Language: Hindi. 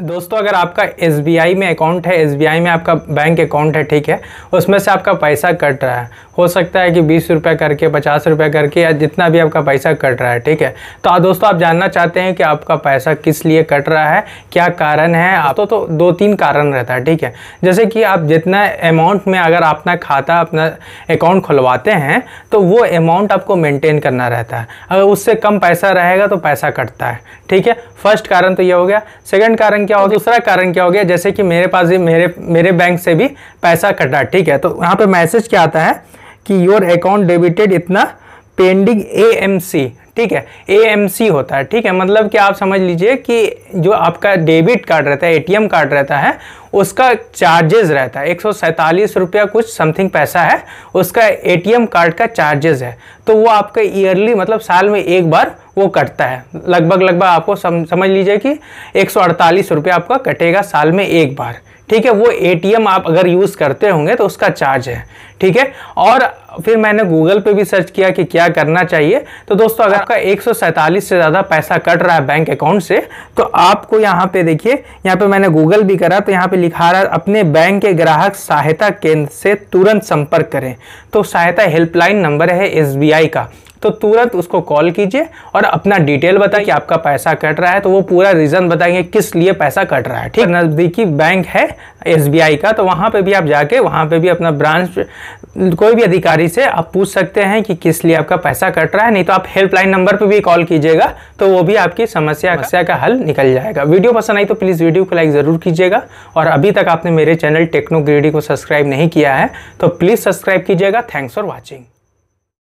दोस्तों अगर आपका एस में अकाउंट है एस में आपका बैंक अकाउंट है ठीक है उसमें से आपका पैसा कट रहा है हो सकता है कि बीस रुपये करके पचास रुपये करके या जितना भी आपका पैसा कट रहा है ठीक है तो आ, दोस्तों आप जानना चाहते हैं कि आपका पैसा किस लिए कट रहा है क्या कारण है आप तो, तो दो तीन कारण रहता है ठीक है जैसे कि आप जितना अमाउंट में अगर अपना खाता अपना अकाउंट खुलवाते हैं तो वो अमाउंट आपको मेनटेन करना रहता है अगर उससे कम पैसा रहेगा तो पैसा कटता है ठीक है फर्स्ट कारण तो ये हो गया सेकेंड कारण क्या होगा तो दूसरा कारण क्या हो गया जैसे कि मेरे पास भी मेरे मेरे बैंक से भी पैसा कटा ठीक है तो यहाँ पे मैसेज क्या आता है कि योर अकाउंट डेबिटेड इतना पेंडिंग ए ठीक है ए होता है ठीक है मतलब कि आप समझ लीजिए कि जो आपका डेबिट कार्ड रहता है ए कार्ड रहता है उसका चार्जेस रहता है एक रुपया कुछ समथिंग पैसा है उसका ए कार्ड का चार्जेस है तो वो आपका ईयरली मतलब साल में एक बार वो कटता है लगभग लगभग आपको सम, समझ लीजिए कि एक रुपया आपका कटेगा साल में एक बार ठीक है वो एटीएम आप अगर यूज़ करते होंगे तो उसका चार्ज है ठीक है और फिर मैंने गूगल पे भी सर्च किया कि क्या करना चाहिए तो दोस्तों अगर आपका एक से ज़्यादा पैसा कट रहा है बैंक अकाउंट से तो आपको यहाँ पे देखिए यहाँ पे मैंने गूगल भी करा तो यहाँ पे लिखा रहा है अपने बैंक के ग्राहक सहायता केंद्र से तुरंत संपर्क करें तो सहायता हेल्पलाइन नंबर है एस का तो तुरंत उसको कॉल कीजिए और अपना डिटेल बताइए कि आपका पैसा कट रहा है तो वो पूरा रीज़न बताएंगे किस लिए पैसा कट रहा है ठीक नज़दीकी बैंक है एसबीआई का तो वहाँ पे भी आप जाके वहाँ पे भी अपना ब्रांच कोई भी अधिकारी अधिकारी से आप पूछ सकते हैं कि किस लिए आपका पैसा कट रहा है नहीं तो आप हेल्पलाइन नंबर पर भी कॉल कीजिएगा तो वो भी आपकी समस्या समस्या का हल निकल जाएगा वीडियो पसंद आई तो प्लीज़ वीडियो को लाइक ज़रूर कीजिएगा और अभी तक आपने मेरे चैनल टेक्नो ग्रेडी को सब्सक्राइब नहीं किया है तो प्लीज़ सब्सक्राइब कीजिएगा थैंक्स फॉर वॉचिंग